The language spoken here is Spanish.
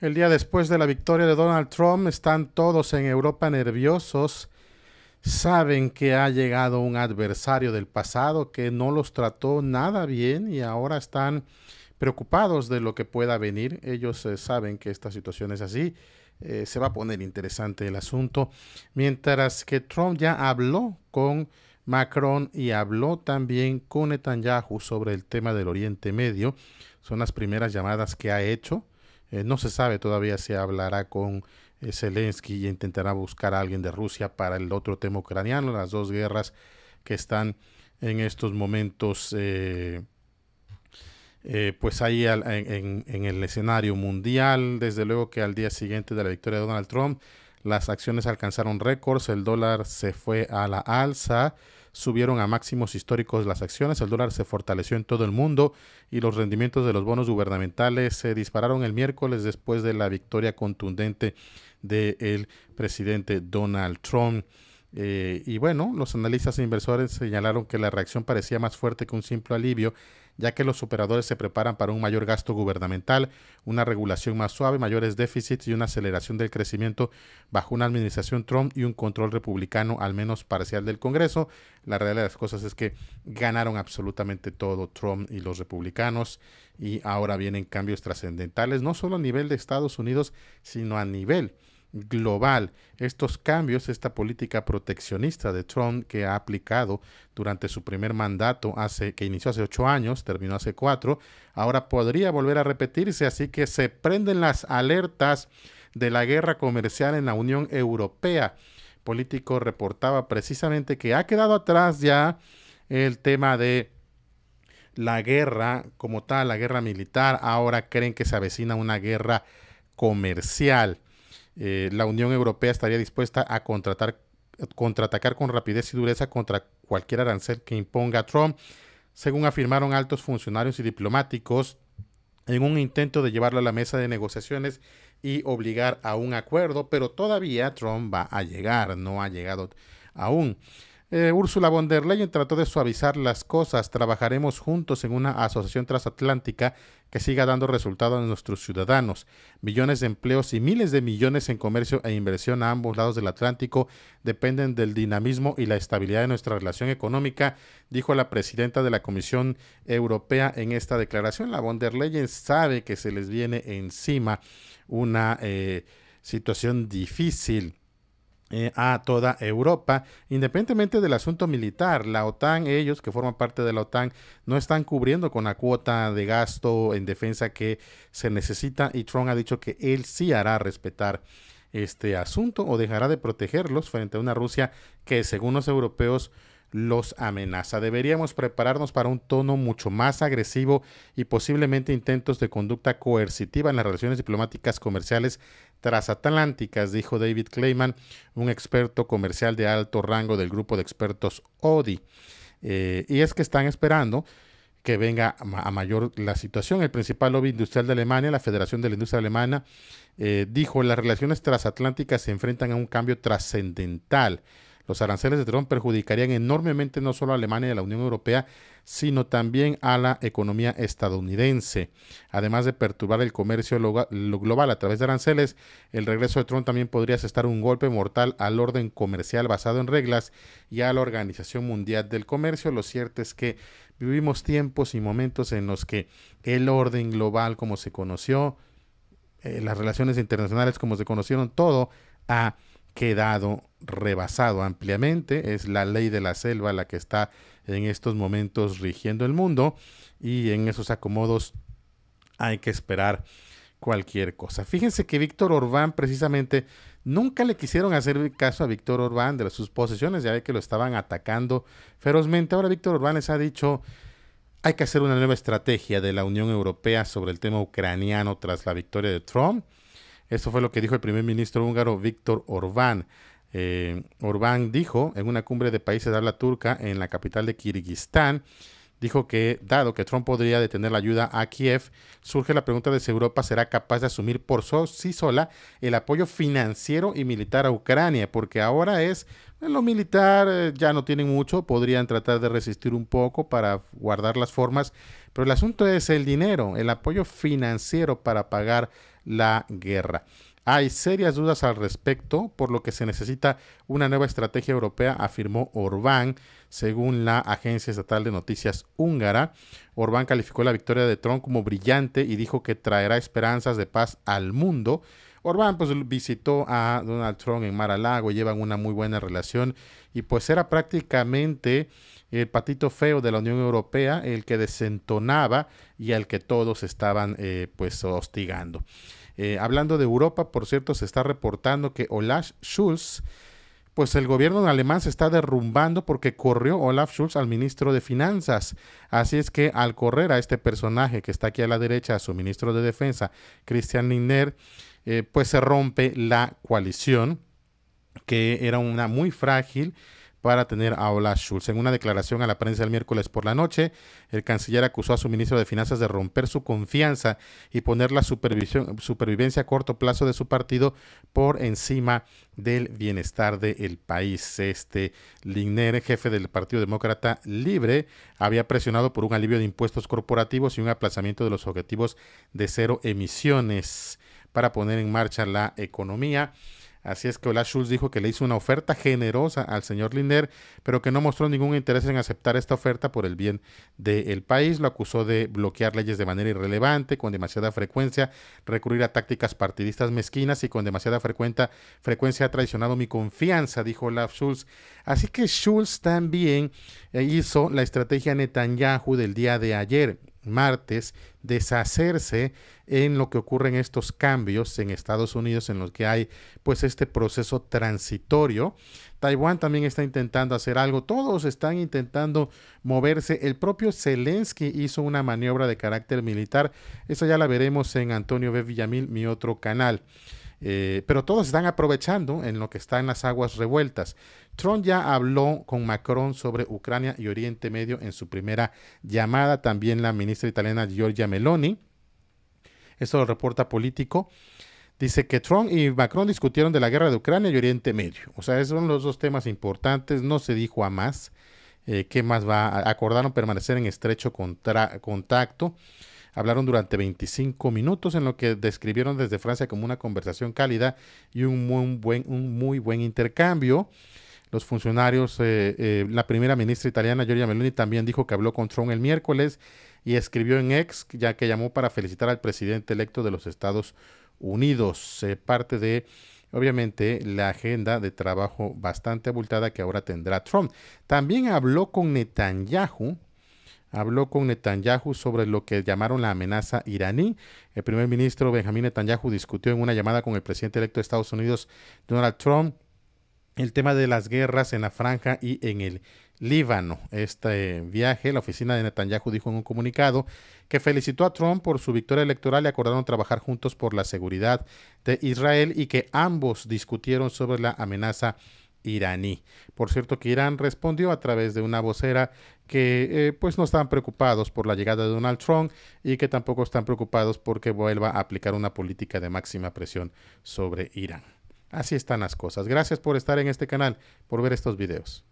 El día después de la victoria de Donald Trump están todos en Europa nerviosos. Saben que ha llegado un adversario del pasado que no los trató nada bien y ahora están preocupados de lo que pueda venir. Ellos eh, saben que esta situación es así. Eh, se va a poner interesante el asunto. Mientras que Trump ya habló con Macron y habló también con Netanyahu sobre el tema del Oriente Medio. Son las primeras llamadas que ha hecho eh, no se sabe todavía si hablará con eh, Zelensky y intentará buscar a alguien de Rusia para el otro tema ucraniano, las dos guerras que están en estos momentos, eh, pues ahí en el escenario mundial. Desde luego que al día siguiente de la victoria de Donald Trump, las acciones alcanzaron récords, el dólar se fue a la alza, subieron a máximos históricos las acciones, el dólar se fortaleció en todo el mundo y los rendimientos de los bonos gubernamentales se dispararon el miércoles después de la victoria contundente del presidente Donald Trump. Eh, y bueno, los analistas e inversores señalaron que la reacción parecía más fuerte que un simple alivio ya que los operadores se preparan para un mayor gasto gubernamental, una regulación más suave, mayores déficits y una aceleración del crecimiento bajo una administración Trump y un control republicano al menos parcial del Congreso. La realidad de las cosas es que ganaron absolutamente todo Trump y los republicanos y ahora vienen cambios trascendentales, no solo a nivel de Estados Unidos, sino a nivel global. Estos cambios, esta política proteccionista de Trump que ha aplicado durante su primer mandato, hace, que inició hace ocho años, terminó hace cuatro, ahora podría volver a repetirse, así que se prenden las alertas de la guerra comercial en la Unión Europea. Político reportaba precisamente que ha quedado atrás ya el tema de la guerra como tal, la guerra militar. Ahora creen que se avecina una guerra comercial. Eh, la Unión Europea estaría dispuesta a contratar, contraatacar con rapidez y dureza contra cualquier arancel que imponga Trump, según afirmaron altos funcionarios y diplomáticos en un intento de llevarlo a la mesa de negociaciones y obligar a un acuerdo, pero todavía Trump va a llegar, no ha llegado aún. Úrsula eh, von der Leyen trató de suavizar las cosas. Trabajaremos juntos en una asociación transatlántica que siga dando resultados a nuestros ciudadanos. Millones de empleos y miles de millones en comercio e inversión a ambos lados del Atlántico dependen del dinamismo y la estabilidad de nuestra relación económica, dijo la presidenta de la Comisión Europea en esta declaración. La von der Leyen sabe que se les viene encima una eh, situación difícil. Eh, a toda Europa. Independientemente del asunto militar, la OTAN, ellos que forman parte de la OTAN, no están cubriendo con la cuota de gasto en defensa que se necesita y Trump ha dicho que él sí hará respetar este asunto o dejará de protegerlos frente a una Rusia que según los europeos los amenaza. Deberíamos prepararnos para un tono mucho más agresivo y posiblemente intentos de conducta coercitiva en las relaciones diplomáticas comerciales transatlánticas, dijo David Clayman, un experto comercial de alto rango del grupo de expertos ODI. Eh, y es que están esperando que venga a mayor la situación. El principal lobby industrial de Alemania, la Federación de la Industria Alemana, eh, dijo, las relaciones transatlánticas se enfrentan a un cambio trascendental los aranceles de Trump perjudicarían enormemente no solo a Alemania y a la Unión Europea, sino también a la economía estadounidense. Además de perturbar el comercio global a través de aranceles, el regreso de Trump también podría ser un golpe mortal al orden comercial basado en reglas y a la Organización Mundial del Comercio. Lo cierto es que vivimos tiempos y momentos en los que el orden global como se conoció, eh, las relaciones internacionales como se conocieron, todo a quedado rebasado ampliamente. Es la ley de la selva la que está en estos momentos rigiendo el mundo y en esos acomodos hay que esperar cualquier cosa. Fíjense que Víctor Orbán precisamente nunca le quisieron hacer caso a Víctor Orbán de sus posesiones, ya que lo estaban atacando ferozmente. Ahora Víctor Orbán les ha dicho, hay que hacer una nueva estrategia de la Unión Europea sobre el tema ucraniano tras la victoria de Trump. Eso fue lo que dijo el primer ministro húngaro Víctor Orbán. Eh, Orbán dijo en una cumbre de países de habla turca en la capital de Kirguistán, dijo que dado que Trump podría detener la ayuda a Kiev, surge la pregunta de si Europa será capaz de asumir por sí sola el apoyo financiero y militar a Ucrania, porque ahora es, en lo militar eh, ya no tienen mucho, podrían tratar de resistir un poco para guardar las formas, pero el asunto es el dinero, el apoyo financiero para pagar la guerra. Hay serias dudas al respecto, por lo que se necesita una nueva estrategia europea, afirmó Orbán, según la agencia estatal de noticias húngara. Orbán calificó la victoria de Trump como brillante y dijo que traerá esperanzas de paz al mundo Orbán pues visitó a Donald Trump en Mar a Lago, llevan una muy buena relación y pues era prácticamente el patito feo de la Unión Europea, el que desentonaba y al que todos estaban eh, pues hostigando. Eh, hablando de Europa, por cierto, se está reportando que Olaf Schulz, pues el gobierno alemán se está derrumbando porque corrió Olaf Schulz al ministro de Finanzas. Así es que al correr a este personaje que está aquí a la derecha, a su ministro de Defensa, Christian Lindner, eh, pues se rompe la coalición que era una muy frágil para tener a Olaf Schulz. En una declaración a la prensa el miércoles por la noche, el canciller acusó a su ministro de Finanzas de romper su confianza y poner la supervivencia a corto plazo de su partido por encima del bienestar del país. Este Ligner, jefe del Partido Demócrata Libre, había presionado por un alivio de impuestos corporativos y un aplazamiento de los objetivos de cero emisiones para poner en marcha la economía. Así es que Olaf Schulz dijo que le hizo una oferta generosa al señor Linder, pero que no mostró ningún interés en aceptar esta oferta por el bien del país. Lo acusó de bloquear leyes de manera irrelevante, con demasiada frecuencia, recurrir a tácticas partidistas mezquinas y con demasiada frecuencia ha traicionado mi confianza, dijo Olaf Schulz. Así que Schulz también eh, hizo la estrategia Netanyahu del día de ayer martes deshacerse en lo que ocurren estos cambios en Estados Unidos en los que hay pues este proceso transitorio. Taiwán también está intentando hacer algo, todos están intentando moverse. El propio Zelensky hizo una maniobra de carácter militar, eso ya la veremos en Antonio B. Villamil, mi otro canal. Eh, pero todos están aprovechando en lo que está en las aguas revueltas. Trump ya habló con Macron sobre Ucrania y Oriente Medio en su primera llamada. También la ministra italiana Giorgia Meloni. Esto lo reporta Político. Dice que Trump y Macron discutieron de la guerra de Ucrania y Oriente Medio. O sea, esos son los dos temas importantes. No se dijo a más. Eh, ¿Qué más va? Acordaron permanecer en estrecho contacto. Hablaron durante 25 minutos en lo que describieron desde Francia como una conversación cálida y un muy buen, un muy buen intercambio. Los funcionarios, eh, eh, la primera ministra italiana Giorgia Meloni también dijo que habló con Trump el miércoles y escribió en ex, ya que llamó para felicitar al presidente electo de los Estados Unidos. Eh, parte de obviamente la agenda de trabajo bastante abultada que ahora tendrá Trump. También habló con Netanyahu, habló con Netanyahu sobre lo que llamaron la amenaza iraní. El primer ministro Benjamin Netanyahu discutió en una llamada con el presidente electo de Estados Unidos, Donald Trump, el tema de las guerras en la franja y en el Líbano. Este viaje, la oficina de Netanyahu dijo en un comunicado que felicitó a Trump por su victoria electoral y acordaron trabajar juntos por la seguridad de Israel y que ambos discutieron sobre la amenaza iraní. Por cierto que Irán respondió a través de una vocera que eh, pues no están preocupados por la llegada de Donald Trump y que tampoco están preocupados porque vuelva a aplicar una política de máxima presión sobre Irán. Así están las cosas. Gracias por estar en este canal, por ver estos videos.